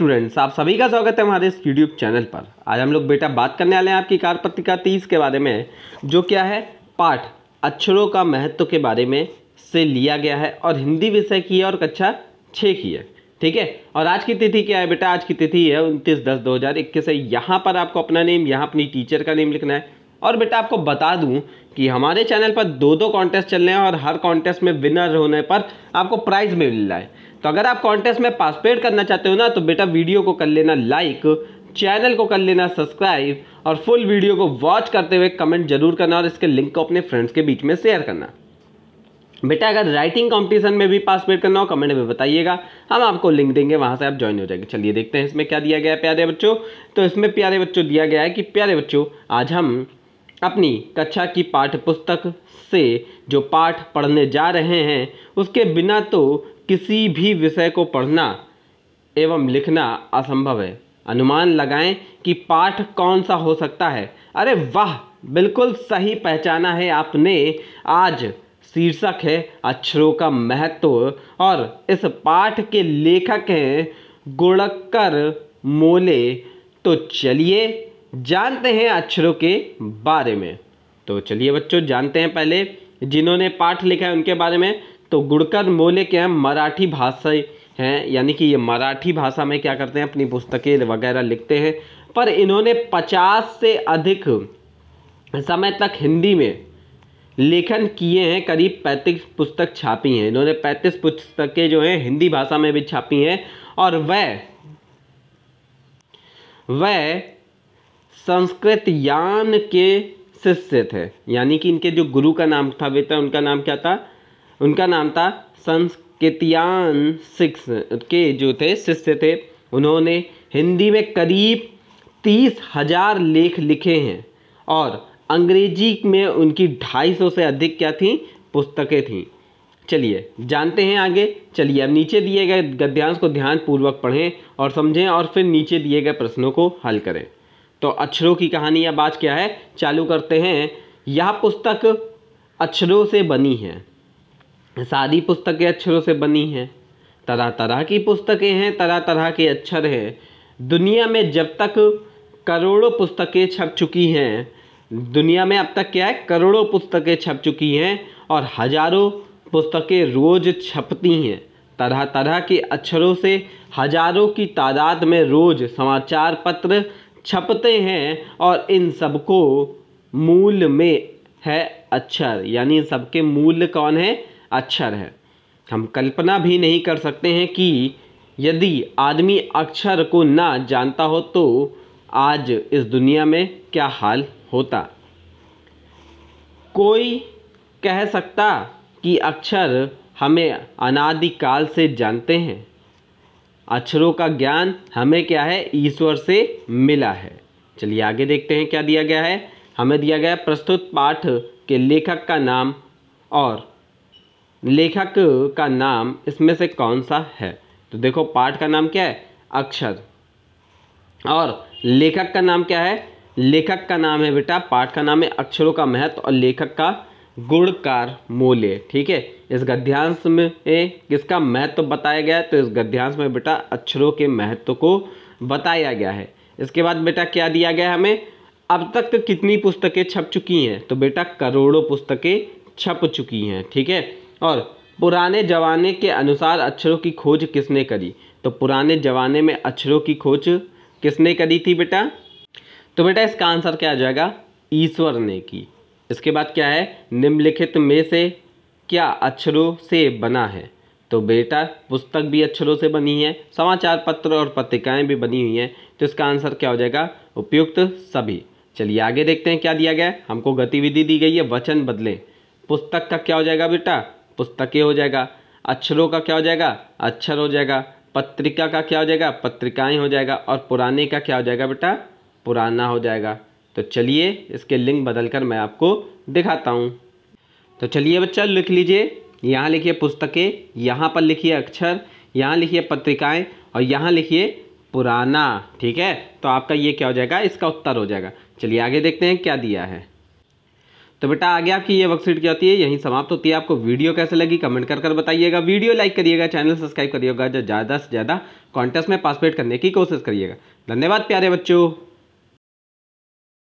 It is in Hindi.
स्टूडेंट्स आप सभी का स्वागत है हमारे इस यूट्यूब चैनल पर आज हम लोग बेटा बात करने वाले हैं आपकी कार पत्रिका तीस के बारे में जो क्या है पाठ अक्षरों का महत्व के बारे में से लिया गया है और हिंदी विषय की है और कक्षा छः की है ठीक है और आज की तिथि क्या है बेटा आज की तिथि है उनतीस दस दो हज़ार इक्कीस है यहाँ पर आपको अपना नेम यहाँ अपनी टीचर का नेम लिखना है और बेटा आपको बता दूँ कि हमारे चैनल पर दो दो कॉन्टेस्ट चल रहे हैं और हर कॉन्टेस्ट में विनर होने पर आपको प्राइज़ मिल रहा है तो अगर आप कॉन्टेस्ट में पार्टिसिपेट करना चाहते हो ना तो बेटा वीडियो को कर लेना लाइक चैनल को कर लेना सब्सक्राइब और फुल वीडियो को वॉच करते हुए कमेंट जरूर करना और इसके लिंक को अपने फ्रेंड्स के बीच में शेयर करना बेटा अगर राइटिंग कंपटीशन में भी पार्टिसिपेट करना हो कमेंट में बताइएगा हम आपको लिंक देंगे वहाँ से आप ज्वाइन हो जाएंगे चलिए देखते हैं इसमें क्या दिया गया है प्यारे बच्चों तो इसमें प्यारे बच्चों दिया गया है कि प्यारे बच्चों आज हम अपनी कक्षा की पाठ्य पुस्तक से जो पाठ पढ़ने जा रहे हैं उसके बिना तो किसी भी विषय को पढ़ना एवं लिखना असंभव है अनुमान लगाएं कि पाठ कौन सा हो सकता है अरे वाह बिल्कुल सही पहचाना है आपने आज शीर्षक है अक्षरों का महत्व और इस पाठ के लेखक हैं गुड़क्कर मोले तो चलिए जानते हैं अक्षरों के बारे में तो चलिए बच्चों जानते हैं पहले जिन्होंने पाठ लिखा है उनके बारे में तो गुड़कर मोले क्या है मराठी भाषा हैं यानी कि ये मराठी भाषा में क्या करते हैं अपनी पुस्तकें वगैरह लिखते हैं पर इन्होंने पचास से अधिक समय तक हिंदी में लेखन किए हैं करीब पैंतीस पुस्तक छापी हैं इन्होंने पैंतीस पुस्तकें जो हैं हिंदी भाषा में भी छापी हैं और वह वह संस्कृत यान के शिष्य थे यानी कि इनके जो गुरु का नाम था वे था उनका नाम क्या था उनका नाम था संस्कृतियान सिक्स के जो थे शिष्य थे उन्होंने हिंदी में करीब तीस हजार लेख लिखे हैं और अंग्रेजी में उनकी ढाई सौ से अधिक क्या थी पुस्तकें थीं चलिए जानते हैं आगे चलिए अब नीचे दिए गए गद्यांश को ध्यानपूर्वक पढ़ें और समझें और फिर नीचे दिए गए प्रश्नों को हल करें तो अक्षरों की कहानी अब आज क्या है चालू करते हैं यह पुस्तक अक्षरों से बनी है सारी पुस्तकें अक्षरों से बनी हैं तरह तरह की पुस्तकें हैं तरह तरह के अक्षर हैं दुनिया में जब तक करोड़ों पुस्तकें छप चुकी हैं दुनिया में अब तक क्या है करोड़ों पुस्तकें छप चुकी हैं और हज़ारों पुस्तकें रोज़ छपती हैं तरह तरह के अक्षरों से हज़ारों की तादाद में रोज़ समाचार पत्र छपते हैं और इन सबको मूल में है अक्षर यानी सबके मूल कौन है अक्षर है हम कल्पना भी नहीं कर सकते हैं कि यदि आदमी अक्षर को ना जानता हो तो आज इस दुनिया में क्या हाल होता कोई कह सकता कि अक्षर हमें अनादिकाल से जानते हैं अक्षरों का ज्ञान हमें क्या है ईश्वर से मिला है चलिए आगे देखते हैं क्या दिया गया है हमें दिया गया प्रस्तुत पाठ के लेखक का नाम और लेखक का नाम इसमें से कौन सा है तो देखो पाठ का नाम क्या है अक्षर और लेखक का नाम क्या है लेखक का नाम है बेटा पाठ का नाम है अक्षरों का महत्व और लेखक का गुणकार मूल्य ठीक है इस गद्यांश में किसका महत्व बताया गया है तो इस गद्यांश में बेटा अक्षरों के महत्व को बताया गया है इसके बाद बेटा क्या दिया गया हमें अब तक तो कितनी पुस्तकें छप चुकी हैं तो बेटा करोड़ों पुस्तकें छप चुकी हैं ठीक है और पुराने जमाने के अनुसार अक्षरों की खोज किसने करी तो पुराने जमाने में अक्षरों की खोज किसने करी थी बेटा तो बेटा इसका आंसर क्या आ जाएगा ईश्वर ने की इसके बाद क्या है निम्नलिखित में से क्या अक्षरों से बना है तो बेटा पुस्तक भी अक्षरों से बनी है समाचार पत्र और पत्रिकाएं भी बनी हुई हैं तो इसका आंसर क्या हो जाएगा उपयुक्त सभी चलिए आगे देखते हैं क्या दिया गया हमको गतिविधि दी गई है वचन बदलें पुस्तक का क्या हो जाएगा बेटा पुस्तकें तो हो जाएगा अक्षरों का क्या हो जाएगा अक्षर हो जाएगा पत्रिका का क्या हो जाएगा पत्रिकाएं हो जाएगा और पुराने का क्या हो जाएगा बेटा पुराना हो जाएगा तो चलिए इसके लिंक बदल कर मैं आपको दिखाता हूँ तो चलिए बच्चा लिख लीजिए यहाँ लिखिए पुस्तकें यहाँ पर लिखिए अक्षर यहाँ लिखिए पत्रिकाएं और यहाँ लिखिए पुराना ठीक है तो आपका ये क्या हो जाएगा इसका उत्तर हो जाएगा चलिए आगे देखते हैं क्या दिया है तो बेटा आगे आपकी ये वर्कशीट क्या होती है यहीं समाप्त होती है आपको वीडियो कैसे लगी कमेंट कर कर बताइएगा वीडियो लाइक करिएगा चैनल सब्सक्राइब करिएगा ज़्यादा से ज़्यादा कॉन्टेस्ट में पार्टिसिपेट करने की कोशिश करिएगा धन्यवाद प्यारे बच्चों